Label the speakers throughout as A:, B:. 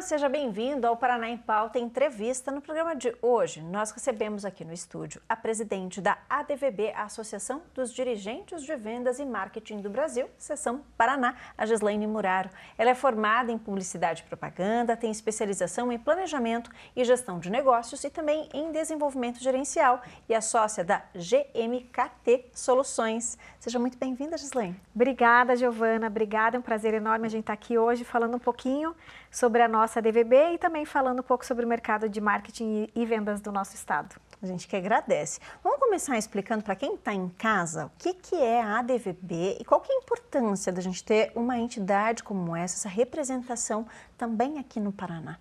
A: seja bem-vindo ao Paraná em Pauta Entrevista. No programa de hoje, nós recebemos aqui no estúdio a presidente da ADVB, a Associação dos Dirigentes de Vendas e Marketing do Brasil, Seção Paraná, a Gislaine Muraro. Ela é formada em Publicidade e Propaganda, tem especialização em Planejamento e Gestão de Negócios e também em Desenvolvimento Gerencial e é
B: sócia da GMKT Soluções. Seja muito bem-vinda, Gislaine. Obrigada, Giovana. Obrigada, é um prazer enorme a gente estar aqui hoje falando um pouquinho sobre a nossa DVB e também falando um pouco sobre o mercado de marketing e vendas do nosso estado. A
A: gente que agradece. Vamos começar explicando para quem está em casa o que, que é a ADVB e qual que é a importância da gente ter uma entidade como essa, essa representação também aqui no Paraná.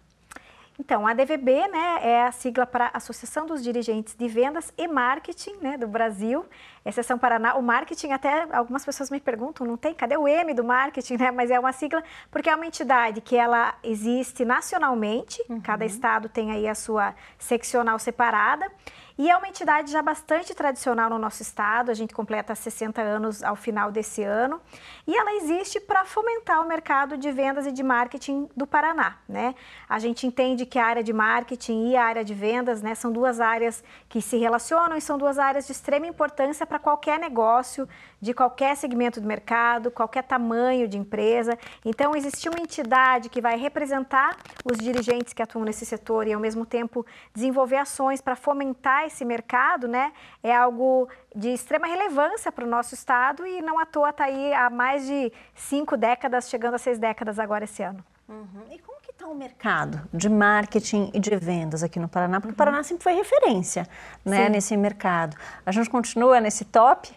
B: Então, a DVB né, é a sigla para Associação dos Dirigentes de Vendas e Marketing né, do Brasil, exceção é Paraná. O marketing, até algumas pessoas me perguntam, não tem? Cadê o M do marketing? Né? Mas é uma sigla porque é uma entidade que ela existe nacionalmente, uhum. cada estado tem aí a sua seccional separada. E é uma entidade já bastante tradicional no nosso estado, a gente completa 60 anos ao final desse ano, e ela existe para fomentar o mercado de vendas e de marketing do Paraná, né? A gente entende que a área de marketing e a área de vendas, né, são duas áreas que se relacionam e são duas áreas de extrema importância para qualquer negócio, de qualquer segmento do mercado, qualquer tamanho de empresa. Então, existir uma entidade que vai representar os dirigentes que atuam nesse setor e, ao mesmo tempo, desenvolver ações para fomentar esse mercado, né, é algo de extrema relevância para o nosso Estado e não à toa está aí há mais de cinco décadas, chegando a seis décadas agora esse ano. Uhum. E como que está o
A: mercado de marketing e de vendas aqui no Paraná? Porque uhum. o Paraná sempre foi referência né, nesse
B: mercado. A gente continua nesse top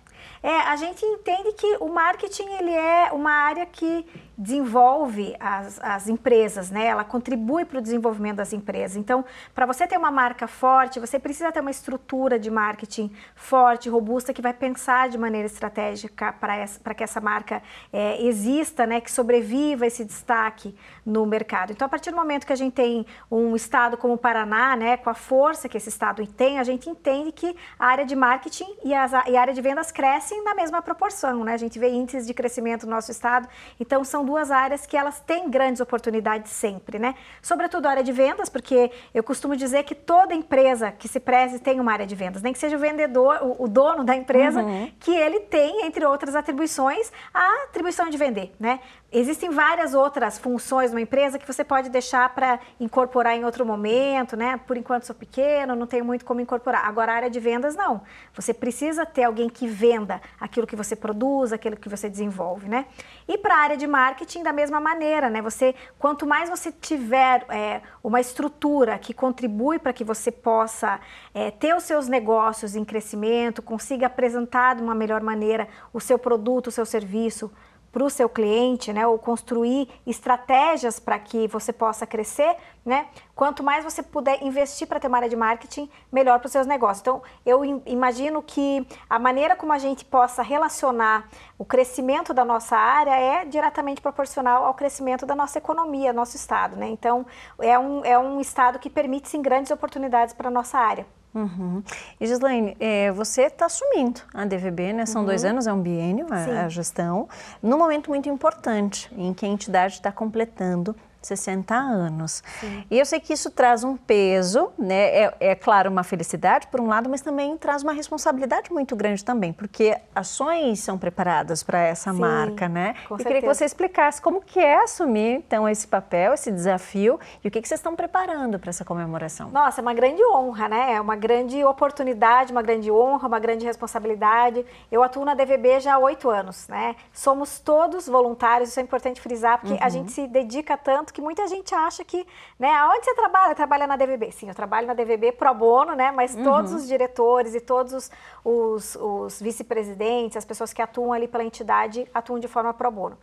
B: é, a gente entende que o marketing ele é uma área que desenvolve as, as empresas, né? Ela contribui para o desenvolvimento das empresas. Então, para você ter uma marca forte, você precisa ter uma estrutura de marketing forte, robusta, que vai pensar de maneira estratégica para que essa marca é, exista, né? Que sobreviva esse destaque no mercado. Então, a partir do momento que a gente tem um estado como o Paraná, né? Com a força que esse estado tem, a gente entende que a área de marketing e, as, e a área de vendas cresce crescem assim na mesma proporção, né? A gente vê índices de crescimento no nosso estado, então são duas áreas que elas têm grandes oportunidades sempre, né? Sobretudo a área de vendas, porque eu costumo dizer que toda empresa que se preze tem uma área de vendas, nem que seja o vendedor, o, o dono da empresa, uhum. que ele tem, entre outras atribuições, a atribuição de vender, né? Existem várias outras funções numa empresa que você pode deixar para incorporar em outro momento, né? Por enquanto sou pequeno, não tenho muito como incorporar. Agora, a área de vendas, não. Você precisa ter alguém que venda, aquilo que você produz, aquilo que você desenvolve, né? E para a área de marketing, da mesma maneira, né? Você, quanto mais você tiver é, uma estrutura que contribui para que você possa é, ter os seus negócios em crescimento, consiga apresentar de uma melhor maneira o seu produto, o seu serviço, para o seu cliente, né, ou construir estratégias para que você possa crescer, né? Quanto mais você puder investir para ter uma área de marketing, melhor para os seus negócios. Então, eu imagino que a maneira como a gente possa relacionar o crescimento da nossa área é diretamente proporcional ao crescimento da nossa economia, nosso estado, né? Então, é um, é um estado que permite sim grandes oportunidades para a nossa área.
A: Uhum. E Gislaine, é, você está assumindo a DVB, né? São uhum. dois anos, é um biênio a, a, gestão. Num momento muito importante, em que a entidade está completando 60 anos. Sim. E eu sei que isso traz um peso, né? É, é, claro, uma felicidade por um lado, mas também traz uma responsabilidade muito grande também, porque ações são preparadas para essa Sim, marca, né? Com eu certeza. queria que você explicasse como que é assumir então esse papel, esse desafio e o que, que vocês estão preparando para essa comemoração.
B: Nossa, é uma grande honra, né? É uma grande oportunidade, uma grande honra, uma grande responsabilidade. Eu atuo na DVB já há oito anos, né? Somos todos voluntários, isso é importante frisar, porque uhum. a gente se dedica tanto que muita gente acha que, né, aonde você trabalha? Trabalha na DVB. Sim, eu trabalho na DVB pro bono, né, mas uhum. todos os diretores e todos os, os, os vice-presidentes, as pessoas que atuam ali pela entidade, atuam de forma pro bono.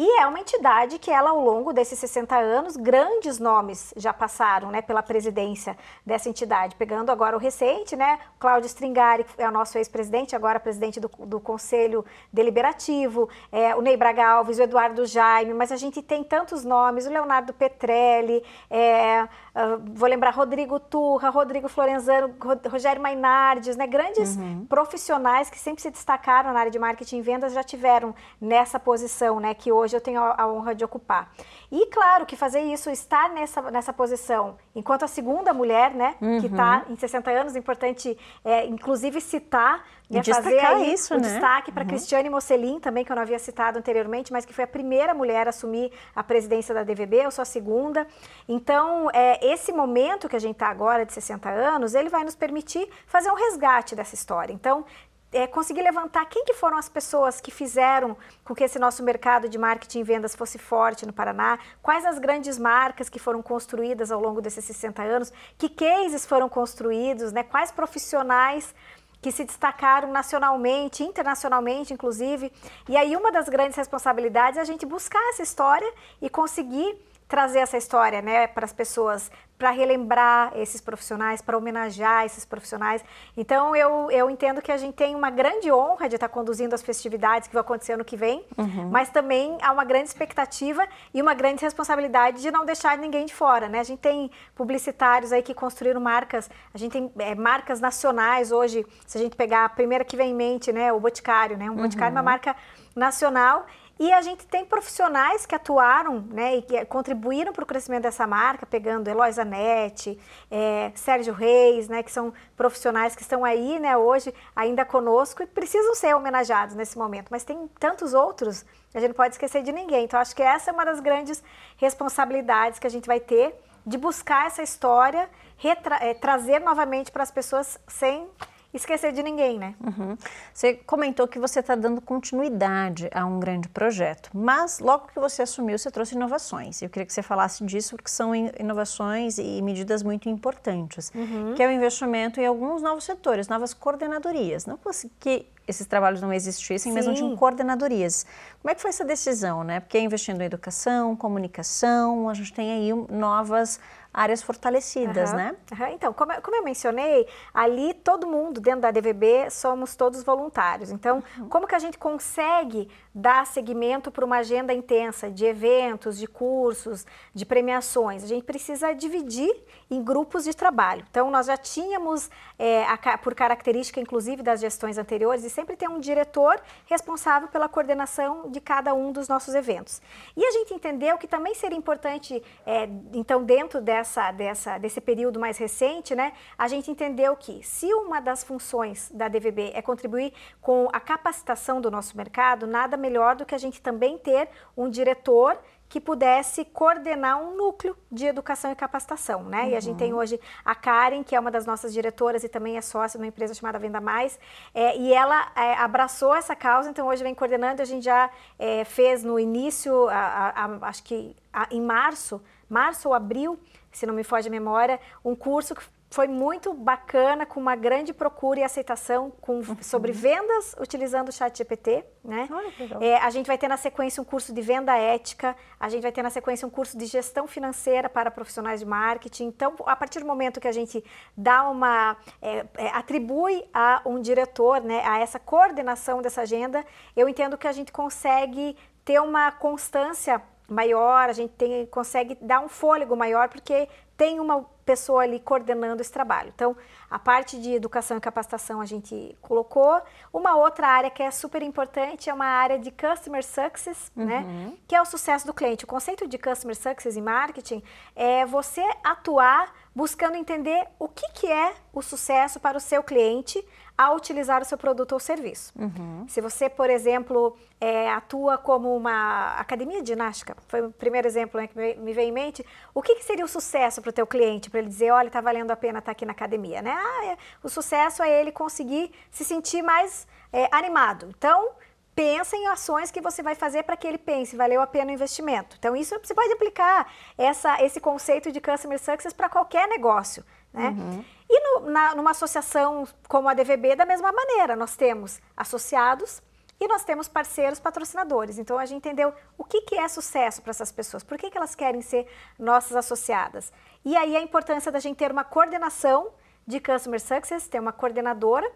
B: E é uma entidade que ela, ao longo desses 60 anos, grandes nomes já passaram né, pela presidência dessa entidade. Pegando agora o recente, né, Cláudio Stringari, que é o nosso ex-presidente, agora presidente do, do Conselho Deliberativo, é, o Ney Braga Alves, o Eduardo Jaime, mas a gente tem tantos nomes, o Leonardo Petrelli, é, ah, vou lembrar Rodrigo Turra, Rodrigo Florenzano, Rogério Mainardes, né, grandes uhum. profissionais que sempre se destacaram na área de marketing e vendas já tiveram nessa posição, né, que hoje hoje eu tenho a honra de ocupar. E claro que fazer isso, estar nessa, nessa posição, enquanto a segunda mulher, né, tá uhum. que está em 60 anos, importante é, inclusive citar, né, fazer aí isso, um né? destaque para uhum. Cristiane Mocelin, também que eu não havia citado anteriormente, mas que foi a primeira mulher a assumir a presidência da DVB, eu sou a segunda. Então, é, esse momento que a gente está agora, de 60 anos, ele vai nos permitir fazer um resgate dessa história. Então, é, conseguir levantar quem que foram as pessoas que fizeram com que esse nosso mercado de marketing e vendas fosse forte no Paraná, quais as grandes marcas que foram construídas ao longo desses 60 anos, que cases foram construídos, né, quais profissionais que se destacaram nacionalmente, internacionalmente, inclusive. E aí uma das grandes responsabilidades é a gente buscar essa história e conseguir trazer essa história né, para as pessoas, para relembrar esses profissionais, para homenagear esses profissionais. Então, eu, eu entendo que a gente tem uma grande honra de estar tá conduzindo as festividades que vão acontecer ano que vem, uhum. mas também há uma grande expectativa e uma grande responsabilidade de não deixar ninguém de fora. Né? A gente tem publicitários aí que construíram marcas, a gente tem é, marcas nacionais hoje, se a gente pegar a primeira que vem em mente, né, o Boticário, né? o Boticário uhum. é uma uhum. marca nacional e a gente tem profissionais que atuaram né, e que contribuíram para o crescimento dessa marca, pegando Eloy Zanetti, é, Sérgio Reis, né, que são profissionais que estão aí né, hoje ainda conosco e precisam ser homenageados nesse momento. Mas tem tantos outros, a gente não pode esquecer de ninguém. Então, acho que essa é uma das grandes responsabilidades que a gente vai ter de buscar essa história, retra- é, trazer novamente para as pessoas sem esquecer de ninguém, né?
A: Uhum. Você
B: comentou que você está dando continuidade a um grande
A: projeto, mas logo que você assumiu, você trouxe inovações. Eu queria que você falasse disso, porque são inovações e medidas muito importantes, uhum. que é o investimento em alguns novos setores, novas coordenadorias. Não fosse que esses trabalhos não existissem, mas não tinham coordenadorias. Como é que foi essa decisão, né? Porque é investindo em educação, comunicação, a gente tem aí novas
B: áreas fortalecidas, uhum. né? Uhum. Então, como eu, como, eu mencionei, ali todo mundo dentro da DVB somos todos voluntários. Então, uhum. como que a gente consegue dar seguimento para uma agenda intensa de eventos, de cursos, de premiações. A gente precisa dividir em grupos de trabalho. Então, nós já tínhamos, é, a, por característica, inclusive, das gestões anteriores, e sempre tem um diretor responsável pela coordenação de cada um dos nossos eventos. E a gente entendeu que também seria importante, é, então, dentro dessa, dessa, desse período mais recente, né, a gente entendeu que se uma das funções da DVB é contribuir com a capacitação do nosso mercado, nada melhor melhor do que a gente também ter um diretor que pudesse coordenar um núcleo de educação e capacitação, né? Uhum. E a gente tem uhum. hoje a Karen, que é uma das nossas diretoras e também é sócia de uma empresa chamada Venda Mais, é, e ela é, abraçou essa causa, então hoje vem coordenando, a gente já é, fez no início, a, a, a, acho que em março, março ou abril, se não me foge a memória, um curso que foi muito bacana, com uma grande procura e aceitação com, uhum. sobre vendas utilizando o chat GPT. Né? Olha, é, a gente vai ter na sequência um curso de venda ética, a gente vai ter na sequência um curso de gestão financeira para profissionais de marketing. Então, a partir do momento que a gente dá uma. É, é, atribui a um diretor né, a essa coordenação dessa agenda, eu entendo que a gente consegue ter uma constância maior, a gente tem, consegue dar um fôlego maior, porque tem uma pessoa ali coordenando esse trabalho. Então, a parte de educação e capacitação a gente colocou. Uma outra área que é super importante é uma área de customer success, né? uhum. né? Que é o sucesso do cliente. O conceito de customer success em marketing é você atuar buscando entender o que, que é o sucesso para o seu cliente a utilizar o seu produto ou serviço. Uhum. Se você, por exemplo, é, atua como uma academia de ginástica, foi o primeiro exemplo né, que me, me veio em mente, o que, que seria o sucesso para o teu cliente, para ele dizer, olha, está valendo a pena estar tá aqui na academia, né? Ah, é, o sucesso é ele conseguir se sentir mais é, animado. Então, pensa em ações que você vai fazer para que ele pense, valeu a pena o investimento. Então, isso você pode aplicar essa, esse conceito de customer success para qualquer negócio. Né? Uhum. E no, na, numa associação como a DVB, da mesma maneira, nós temos associados e nós temos parceiros patrocinadores. Então a gente entendeu o que, que é sucesso para essas pessoas, por que, que elas querem ser nossas associadas. E aí a importância da gente ter uma coordenação de Customer Success, ter uma coordenadora,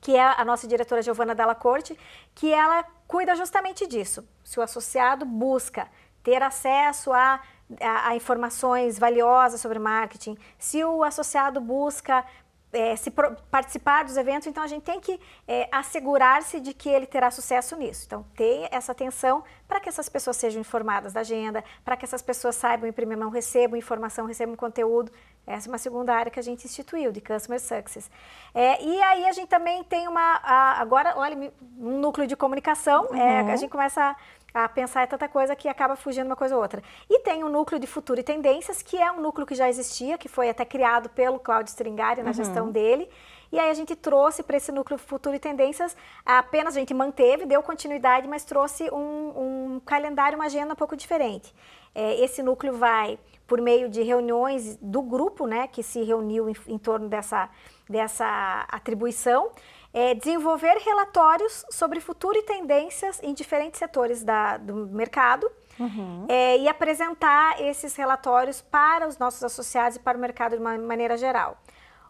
B: que é a nossa diretora Giovana Della Corte, que ela cuida justamente disso. Se o associado busca ter acesso a a, a informações valiosas sobre marketing, se o associado busca é, se pro, participar dos eventos, então a gente tem que é, assegurar-se de que ele terá sucesso nisso. Então, tenha essa atenção para que essas pessoas sejam informadas da agenda, para que essas pessoas saibam em primeira mão, recebam informação, recebam conteúdo. Essa é uma segunda área que a gente instituiu, de Customer Success. É, e aí a gente também tem uma, a, agora, olha, um núcleo de comunicação, é, uhum. a gente começa a a pensar é tanta coisa que acaba fugindo uma coisa ou outra. E tem o núcleo de futuro e tendências, que é um núcleo que já existia, que foi até criado pelo Cláudio Stringari na uhum. gestão dele. E aí a gente trouxe para esse núcleo futuro e tendências, apenas a gente manteve, deu continuidade, mas trouxe um, um calendário, uma agenda um pouco diferente. É, esse núcleo vai por meio de reuniões do grupo, né, que se reuniu em, em torno dessa, dessa atribuição é, desenvolver relatórios sobre futuro e tendências em diferentes setores da, do mercado uhum. é, e apresentar esses relatórios para os nossos associados e para o mercado de uma maneira geral.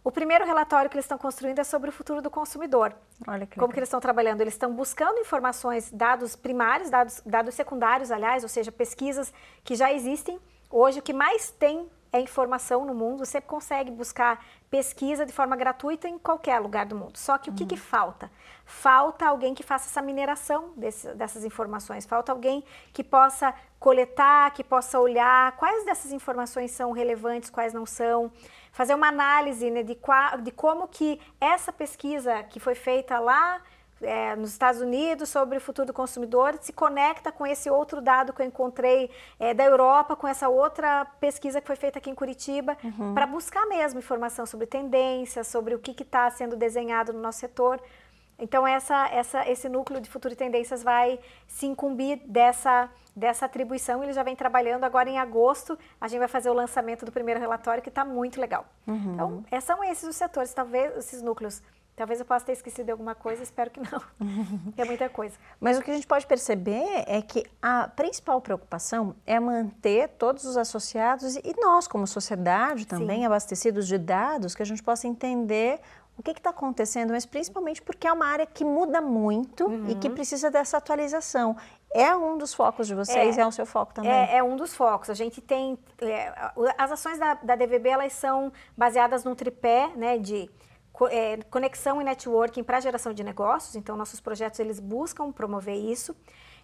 B: O primeiro relatório que eles estão construindo é sobre o futuro do consumidor. Olha que Como que eles estão trabalhando? Eles estão buscando informações, dados primários, dados, dados secundários, aliás, ou seja, pesquisas que já existem hoje, o que mais tem é informação no mundo, você consegue buscar pesquisa de forma gratuita em qualquer lugar do mundo. Só que o que, uhum. que hum. falta? Falta alguém que faça essa mineração desse, dessas informações, falta alguém que possa coletar, que possa olhar quais dessas informações são relevantes, quais não são, fazer uma análise né, de, de como que essa pesquisa que foi feita lá é, nos Estados Unidos sobre o futuro do consumidor se conecta com esse outro dado que eu encontrei é, da Europa, com essa outra pesquisa que foi feita aqui em Curitiba, uhum. para buscar mesmo informação sobre tendências, sobre o que está sendo desenhado no nosso setor. Então, essa, essa, esse núcleo de futuro e tendências vai se incumbir dessa, dessa atribuição. Ele já vem trabalhando agora em agosto. A gente vai fazer o lançamento do primeiro relatório, que está muito legal. Uhum. Então, é, são esses os setores, talvez esses núcleos Talvez eu possa ter esquecido alguma coisa, espero que não. é muita coisa.
A: Mas o que a gente pode perceber é que a principal preocupação é manter todos os associados e nós, como sociedade, também Sim. abastecidos de dados que a gente possa entender o que está acontecendo, mas principalmente porque é uma área que muda muito uhum. e que uhum. precisa dessa atualização. É um dos focos de vocês, é, é o seu foco também? É, é,
B: um dos focos. A gente tem. É, as ações da, da DVB elas são baseadas num tripé né, de é, conexão e networking para geração de negócios, então nossos projetos eles buscam promover isso.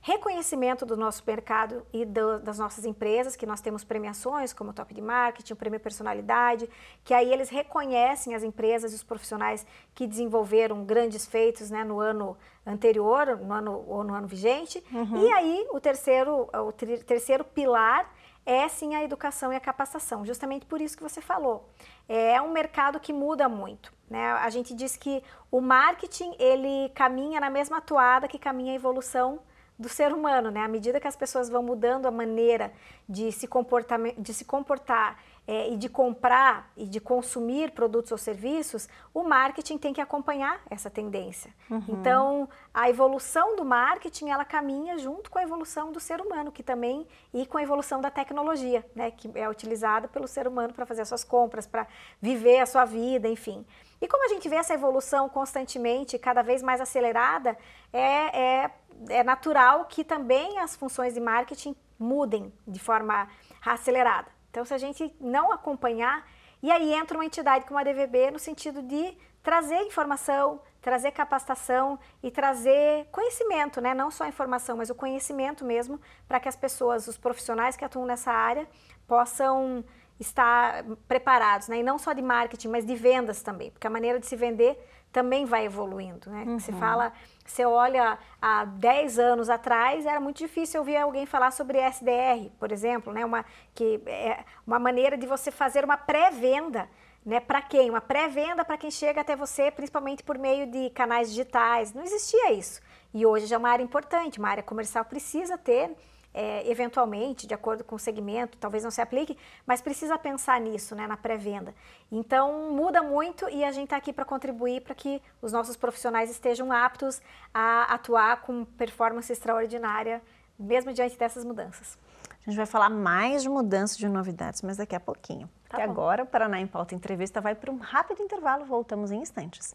B: Reconhecimento do nosso mercado e do, das nossas empresas, que nós temos premiações como o Top de Marketing, o Prêmio Personalidade, que aí eles reconhecem as empresas e os profissionais que desenvolveram grandes feitos né, no ano anterior, no ano ou no ano vigente. Uhum. E aí o terceiro, o terceiro pilar é sim a educação e a capacitação, justamente por isso que você falou. É um mercado que muda muito. Né? A gente diz que o marketing ele caminha na mesma toada que caminha a evolução do ser humano, né? À medida que as pessoas vão mudando a maneira de se, comportar, de se comportar é, e de comprar e de consumir produtos ou serviços, o marketing tem que acompanhar essa tendência. Uhum. Então, a evolução do marketing ela caminha junto com a evolução do ser humano, que também e com a evolução da tecnologia, né, que é utilizada pelo ser humano para fazer as suas compras, para viver a sua vida, enfim. E como a gente vê essa evolução constantemente, cada vez mais acelerada, é, é, é natural que também as funções de marketing mudem de forma acelerada. Então, se a gente não acompanhar, e aí entra uma entidade como a DVB no sentido de trazer informação, trazer capacitação e trazer conhecimento, né? não só informação, mas o conhecimento mesmo, para que as pessoas, os profissionais que atuam nessa área, possam estar preparados, né? E não só de marketing, mas de vendas também, porque a maneira de se vender também vai evoluindo, né? Uhum. Você fala, você olha há 10 anos atrás, era muito difícil ouvir alguém falar sobre SDR, por exemplo, né? Uma que é uma maneira de você fazer uma pré-venda né, para quem? Uma pré-venda para quem chega até você, principalmente por meio de canais digitais. Não existia isso. E hoje já é uma área importante, uma área comercial precisa ter é, eventualmente, de acordo com o segmento, talvez não se aplique, mas precisa pensar nisso, né, na pré-venda. Então, muda muito e a gente está aqui para contribuir para que os nossos profissionais estejam aptos a atuar com performance extraordinária, mesmo diante dessas mudanças.
A: A gente vai falar mais de mudanças, de novidades, mas daqui a pouquinho. Tá e agora o Paraná em Pauta Entrevista vai para um rápido intervalo, voltamos em instantes.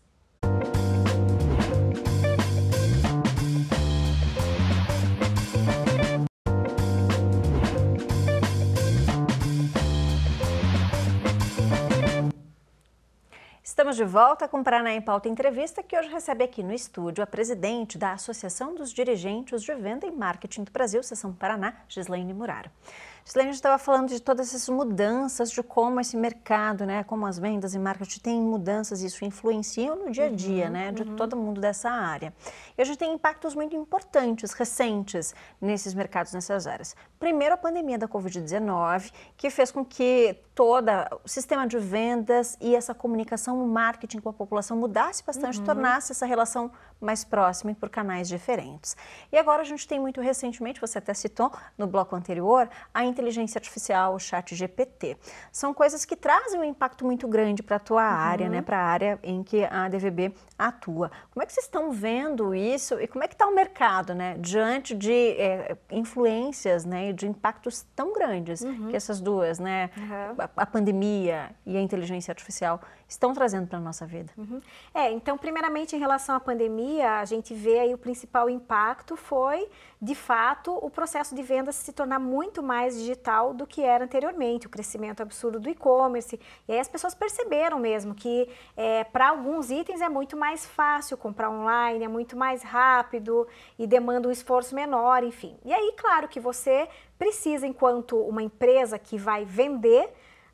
A: Estamos de volta com o Paraná em Pauta Entrevista, que hoje recebe aqui no estúdio a presidente da Associação dos Dirigentes de Venda e Marketing do Brasil, Seção Paraná, Gislaine Muraro. Gislaine, a gente estava falando de todas essas mudanças, de como esse mercado, né, como as vendas e marketing têm mudanças, e isso influencia no dia a dia, uhum, né, de uhum. todo mundo dessa área. E a gente tem impactos muito importantes, recentes, nesses mercados, nessas áreas. Primeiro, a pandemia da Covid-19, que fez com que toda, o sistema de vendas e essa comunicação, o marketing com a população mudasse bastante, uhum. tornasse essa relação mais próxima e por canais diferentes. E agora a gente tem muito recentemente, você até citou no bloco anterior, a inteligência artificial, o chat GPT. São coisas que trazem um impacto muito grande para a tua uhum. área, né, para a área em que a DVB atua. Como é que vocês estão vendo isso e como é que está o mercado, né, diante de é, influências, né, e de impactos tão grandes uhum. que essas duas, né, uhum a pandemia e a inteligência artificial estão trazendo para a nossa vida.
B: Uhum. É, então, primeiramente, em relação à pandemia, a gente vê aí o principal impacto foi, de fato, o processo de vendas se tornar muito mais digital do que era anteriormente, o crescimento absurdo do e-commerce. E aí as pessoas perceberam mesmo que, é, para alguns itens, é muito mais fácil comprar online, é muito mais rápido e demanda um esforço menor, enfim. E aí, claro que você precisa, enquanto uma empresa que vai vender,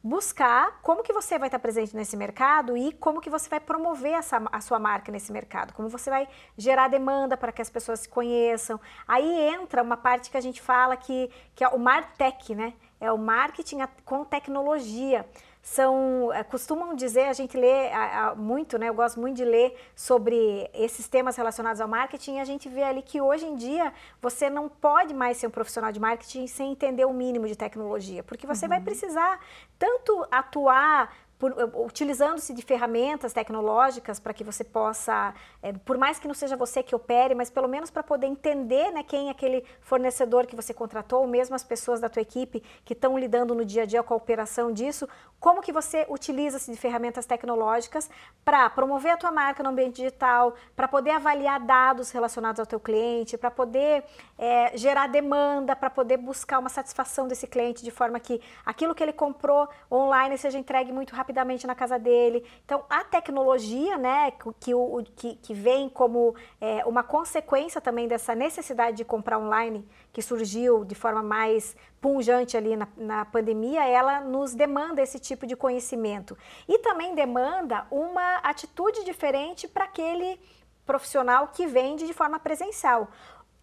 B: buscar como que você vai estar presente nesse mercado e como que você vai promover essa, a sua marca nesse mercado, como você vai gerar demanda para que as pessoas se conheçam. Aí entra uma parte que a gente fala que, que é o Martech, né? É o marketing com tecnologia são eh, costumam dizer a gente lê muito né eu gosto muito de ler sobre esses temas relacionados ao marketing e a gente vê ali que hoje em dia você não pode mais ser um profissional de marketing sem entender o mínimo de tecnologia porque você uhum. vai precisar tanto atuar eh, utilizando-se de ferramentas tecnológicas para que você possa, é, por mais que não seja você que opere, mas pelo menos para poder entender né, quem é aquele fornecedor que você contratou, ou mesmo as pessoas da tua equipe que estão lidando no dia a dia com a operação disso, como que você utiliza-se de ferramentas tecnológicas para promover a tua marca no ambiente digital, para poder avaliar dados relacionados ao teu cliente, para poder é, gerar demanda, para poder buscar uma satisfação desse cliente de forma que aquilo que ele comprou online seja entregue muito rápido rapidamente na casa dele. Então, a tecnologia, né, que, o, que, que vem como é, uma consequência também dessa necessidade de comprar online, que surgiu de forma mais punjante ali na, na pandemia, ela nos demanda esse tipo de conhecimento. E também demanda uma atitude diferente para aquele profissional que vende de forma presencial.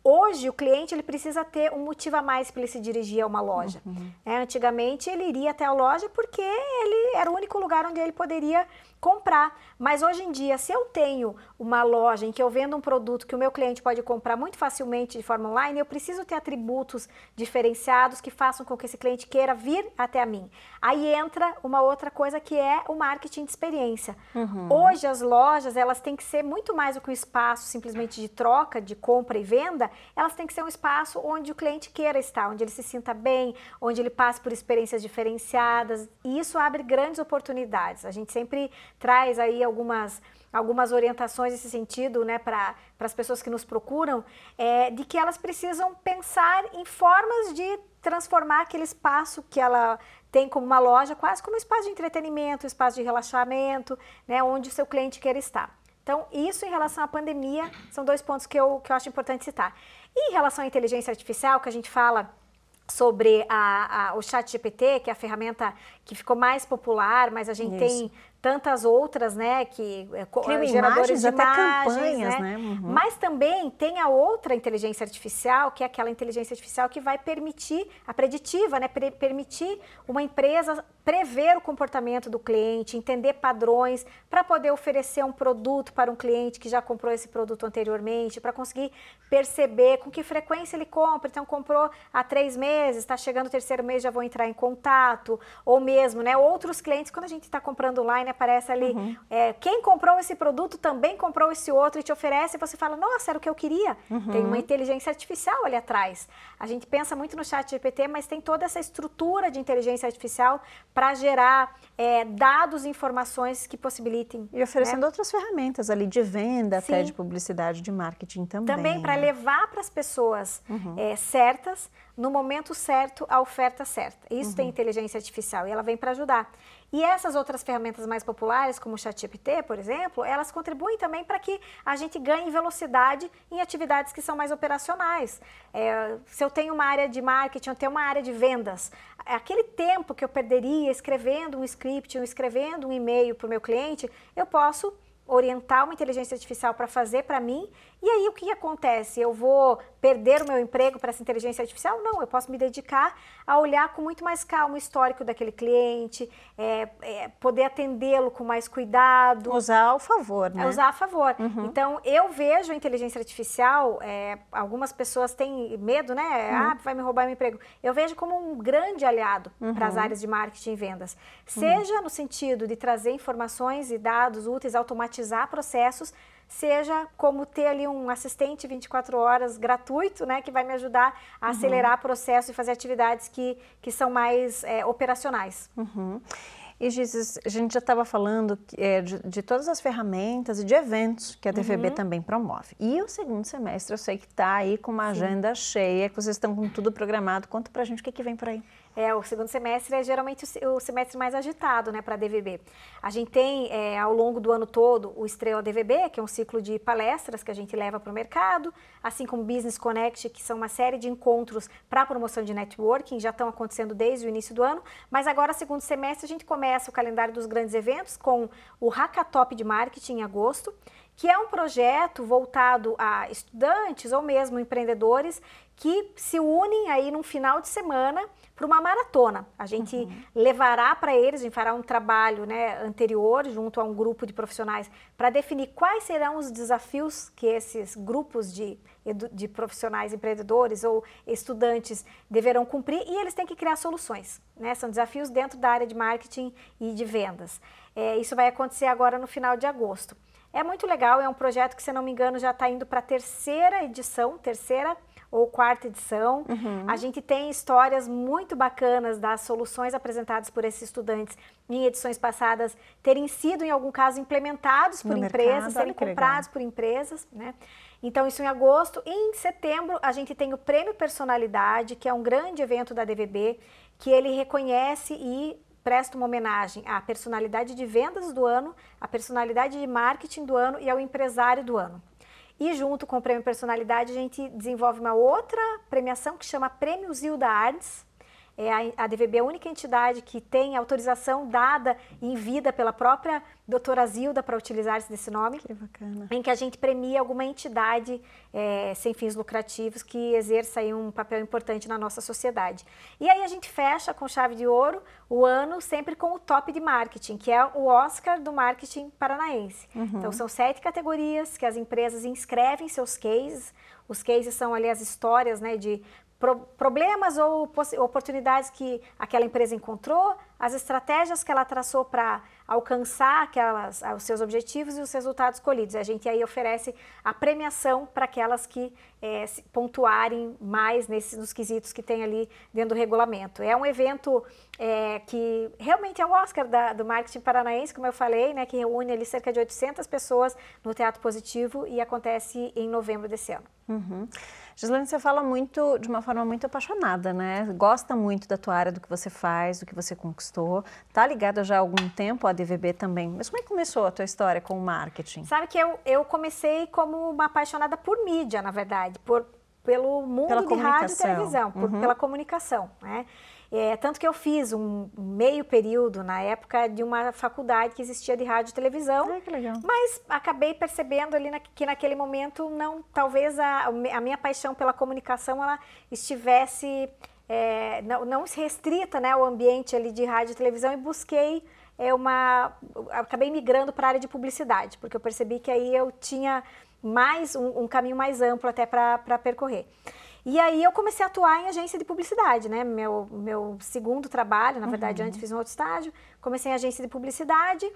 B: Hoje, o cliente ele precisa ter um motivo a mais para ele se dirigir a uma loja. Uhum. É, antigamente, ele iria até a loja porque ele era o único lugar onde ele poderia comprar. Mas hoje em dia, se eu tenho uma loja em que eu vendo um produto que o meu cliente pode comprar muito facilmente de forma online, eu preciso ter atributos diferenciados que façam com que esse cliente queira vir até a mim. Aí entra uma outra coisa que é o marketing de experiência. Uhum. Hoje as lojas, elas têm que ser muito mais do que um espaço simplesmente de troca, de compra e venda, elas têm que ser um espaço onde o cliente queira estar, onde ele se sinta bem, onde ele passe por experiências diferenciadas, e isso abre grandes oportunidades. A gente sempre traz aí algumas algumas orientações nesse sentido, né, para as pessoas que nos procuram, é, de que elas precisam pensar em formas de transformar aquele espaço que ela tem como uma loja, quase como um espaço de entretenimento, um espaço de relaxamento, né, onde o seu cliente quer estar. Então, isso em relação à pandemia, são dois pontos que eu, que eu acho importante citar. E em relação à inteligência artificial, que a gente fala sobre a, a, o chat GPT, que é a ferramenta que ficou mais popular, mas a gente Isso. tem tantas outras, né, que eh, Criam eh, imagens, de até imagens, campanhas, né? né? Uhum. Mas também tem a outra inteligência artificial, que é aquela inteligência artificial que vai permitir a preditiva, né, pre permitir uma empresa prever o comportamento do cliente, entender padrões para poder oferecer um produto para um cliente que já comprou esse produto anteriormente, para conseguir perceber com que frequência ele compra. Então comprou há três meses, está chegando o terceiro mês, já vou entrar em contato, ou mesmo, né, outros clientes quando a gente está comprando online aparece ali. Uhum. É, quem comprou esse produto também comprou esse outro e te oferece, e você fala, nossa, era o que eu queria. Uhum. Tem uma uhum. inteligência artificial ali atrás. A gente pensa muito no chat GPT, mas tem toda essa estrutura de inteligência artificial para gerar é, dados e informações que possibilitem. E oferecendo né?
A: outras ferramentas ali de venda, Sim. até de publicidade, de marketing também. Também para né?
B: levar para as pessoas uhum. é, certas no momento certo, a oferta certa. Isso uhum. tem inteligência artificial e ela vem para ajudar. E essas outras ferramentas mais populares, como o ChatGPT, por exemplo, elas contribuem também para que a gente ganhe velocidade em atividades que são mais operacionais. É, se eu tenho uma área de marketing, eu tenho uma área de vendas, aquele tempo que eu perderia escrevendo um script, ou escrevendo um e-mail para o meu cliente, eu posso orientar uma inteligência artificial para fazer para mim e aí o que acontece? Eu vou perder o meu emprego para essa inteligência artificial? Não, eu posso me dedicar a olhar com muito mais calma o histórico daquele cliente, é, é, poder atendê-lo com mais cuidado. Usar ao favor, né? É, usar a favor. Uhum. Então, eu vejo a inteligência artificial, é, algumas pessoas têm medo, né? Uhum. Ah, vai me roubar meu emprego. Eu vejo como um grande aliado uhum. para as áreas de marketing e vendas. Uhum. Seja no sentido de trazer informações e dados úteis, automatizar processos, seja como ter ali um assistente 24 horas gratuito, né, que vai me ajudar a uhum. acelerar o processo e fazer atividades que, que são mais é, operacionais. Uhum. E
A: Jesus, a gente já estava falando é, de, de, todas as ferramentas e de eventos que a TVB uhum. também promove. E o segundo semestre eu sei que está aí com uma Sim. agenda cheia, que vocês estão com tudo
B: programado. Conta pra gente o que, que vem por aí. É, o segundo semestre é geralmente o semestre mais agitado né, para a DVB. A gente tem, é, ao longo do ano todo, o Estrela DVB, que é um ciclo de palestras que a gente leva para o mercado, assim como Business Connect, que são uma série de encontros para promoção de networking, já estão acontecendo desde o início do ano. Mas agora, segundo semestre, a gente começa o calendário dos grandes eventos com o Hackatop de Marketing em agosto, que é um projeto voltado a estudantes ou mesmo empreendedores que se unem aí num final de semana para uma maratona. A gente uhum. levará para eles, a gente fará um trabalho né, anterior junto a um grupo de profissionais para definir quais serão os desafios que esses grupos de, de profissionais empreendedores ou estudantes deverão cumprir e eles têm que criar soluções. Né? São desafios dentro da área de marketing e de vendas. É, isso vai acontecer agora no final de agosto. É muito legal, é um projeto que, se não me engano, já está indo para a terceira edição, terceira edição ou quarta edição. Uhum. A gente tem histórias muito bacanas das soluções apresentadas por esses estudantes em edições passadas terem sido, em algum caso, implementados por no empresas, mercado, serem comprados legal. por empresas, né? Então, isso em agosto. em setembro, a gente tem o Prêmio Personalidade, que é um grande evento da DVB, que ele reconhece e presta uma homenagem à personalidade de vendas do ano, à personalidade de marketing do ano e ao empresário do ano. E junto com o Prêmio Personalidade, a gente desenvolve uma outra premiação que chama Prêmio Zilda Arns. É a, a DVB é a única entidade que tem autorização dada em vida pela própria doutora Zilda para utilizar-se desse nome. Que bacana. Em que a gente premia alguma entidade é, sem fins lucrativos que exerça aí um papel importante na nossa sociedade. E aí a gente fecha com chave de ouro o ano sempre com o top de marketing, que é o Oscar do marketing paranaense. Uhum. Então são sete categorias que as empresas inscrevem seus cases. Os cases são ali as histórias né, de pro, problemas ou oportunidades que aquela empresa encontrou, as estratégias que ela traçou para alcançar aquelas, ah, os seus objetivos e os resultados colhidos. A gente aí oferece a premiação para aquelas que é, pontuarem mais nesses, nos quesitos que tem ali dentro do regulamento. É um evento é, que realmente é o Oscar da, do marketing paranaense, como eu falei, né, que reúne ali cerca de 800 pessoas no Teatro Positivo e acontece em novembro desse ano.
A: Uhum. Gislane, você fala muito, de uma forma muito apaixonada, né? Gosta muito da tua área, do que você faz, do que você conquistou. Tá ligada já há algum tempo à DVB também. Mas como é que começou a tua história com o marketing?
B: Sabe que eu, eu comecei como uma apaixonada por mídia, na verdade, por, pelo mundo pela de rádio e televisão, por, uhum. pela comunicação, né? É, tanto que eu fiz um meio período na época de uma faculdade que existia de rádio e televisão. que legal. Mas acabei percebendo ali na, que naquele momento não, talvez a, a minha paixão pela comunicação ela estivesse é, não, não restrita né, ao ambiente ali de rádio e televisão e busquei é uma acabei migrando para a área de publicidade porque eu percebi que aí eu tinha mais um, um caminho mais amplo até para percorrer e aí eu comecei a atuar em agência de publicidade, né? Meu, meu segundo trabalho, na verdade, uhum. antes fiz um outro estágio, comecei em agência de publicidade.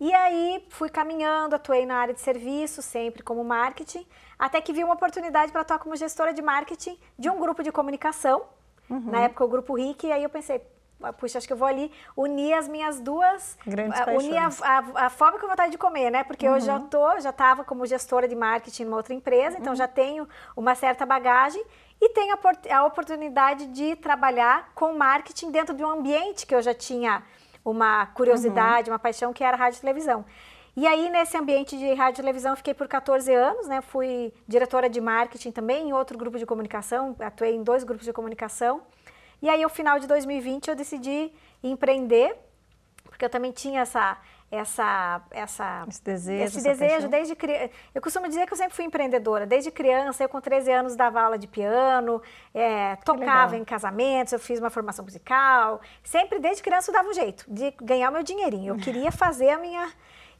B: E aí fui caminhando, atuei na área de serviço, sempre como marketing, até que vi uma oportunidade para atuar como gestora de marketing de um grupo de comunicação. Uhum. Na época o grupo RIC, e aí eu pensei, ah, puxa, acho que eu vou ali unir as minhas duas. Grandes ah, Unir a, a, a, fome com a vontade de comer, né? Porque uhum. eu já tô, já estava como gestora de marketing numa outra empresa, então uhum. já tenho uma certa bagagem e tem a, a oportunidade de trabalhar com marketing dentro de um ambiente que eu já tinha uma curiosidade, uhum. uma paixão, que era rádio e televisão. E aí, nesse ambiente de rádio e televisão, fiquei por 14 anos, né? Fui diretora de marketing também em outro grupo de comunicação, atuei em dois grupos de comunicação. E aí, no final de 2020, eu decidi empreender, porque eu também tinha essa, essa, essa, esse desejo, esse desejo desde criança. Eu costumo dizer que eu sempre fui empreendedora. Desde criança, eu com 13 anos dava aula de piano, é, tocava em casamentos, eu fiz uma formação musical. Sempre, desde criança, eu dava um jeito de ganhar o meu dinheirinho. Eu queria fazer a minha...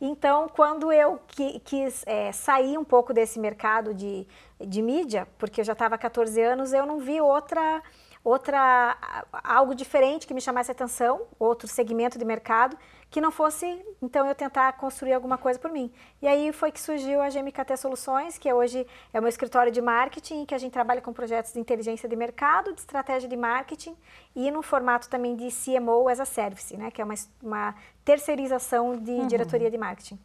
B: Então, quando eu qui quis é, sair um pouco desse mercado de, de mídia, porque eu já estava 14 anos, eu não vi outra outra algo diferente que me chamasse atenção, outro segmento de mercado que não fosse, então, eu tentar construir alguma coisa por mim. E aí foi que surgiu a GMKT Soluções, que hoje é o meu escritório de marketing, que a gente trabalha com projetos de inteligência de mercado, de estratégia de marketing e no formato também de CMO as a Service, né, que é uma, uma terceirização de uhum. diretoria de marketing.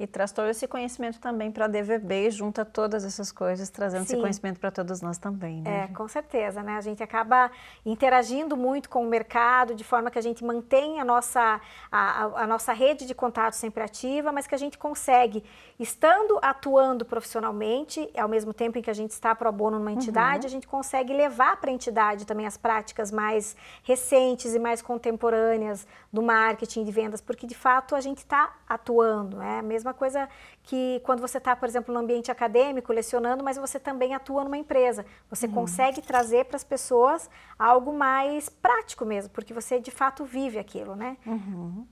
B: E traz todo esse conhecimento também para a DVB,
A: junta todas essas coisas, trazendo Sim. esse conhecimento para todos nós também, né? É, com
B: certeza, né? A gente acaba interagindo muito com o mercado, de forma que a gente mantém a nossa, a, a nossa rede de contato sempre ativa, mas que a gente consegue, estando atuando profissionalmente, ao mesmo tempo em que a gente está pro bono numa uhum. entidade, uhum. a gente consegue levar para a entidade também as práticas mais recentes e mais contemporâneas do marketing de vendas, porque de fato a gente está atuando, né? Mesmo mesma coisa que quando você está, por exemplo, no ambiente acadêmico, lecionando, mas você também atua numa empresa. Você hum. consegue trazer para as pessoas algo mais prático mesmo, porque você de fato vive aquilo, né?
A: Uhum.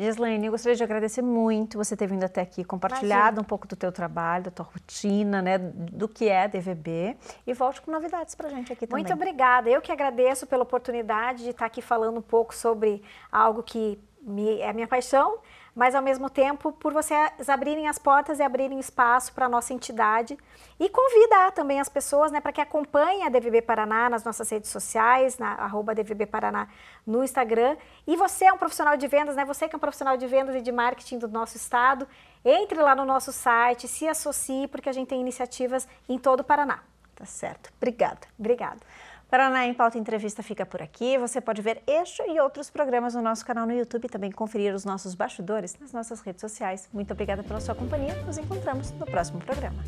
A: Gislaine, eu gostaria de agradecer muito você ter vindo até aqui, compartilhado Imagina. um pouco do teu trabalho, da tua rotina, né, do que é DVB
B: e volte com novidades para a gente aqui também. Muito obrigada, eu que agradeço pela oportunidade de estar tá aqui falando um pouco sobre algo que me, é minha paixão, mas ao mesmo tempo por vocês abrirem as portas e abrirem espaço para a nossa entidade e convidar também as pessoas né, para que acompanhem a DVB Paraná nas nossas redes sociais, na arroba DVB Paraná no Instagram. E você é um profissional de vendas, né? Você que é um profissional de vendas e de marketing do nosso estado, entre lá no nosso site, se associe, porque a gente tem iniciativas em todo o Paraná. Tá certo.
A: Obrigada. Obrigada. Paraná em Pauta Entrevista fica por aqui. Você pode ver este e outros programas no nosso canal no YouTube e também conferir os nossos bastidores nas nossas redes sociais. Muito obrigada pela sua companhia. Nos encontramos no próximo programa.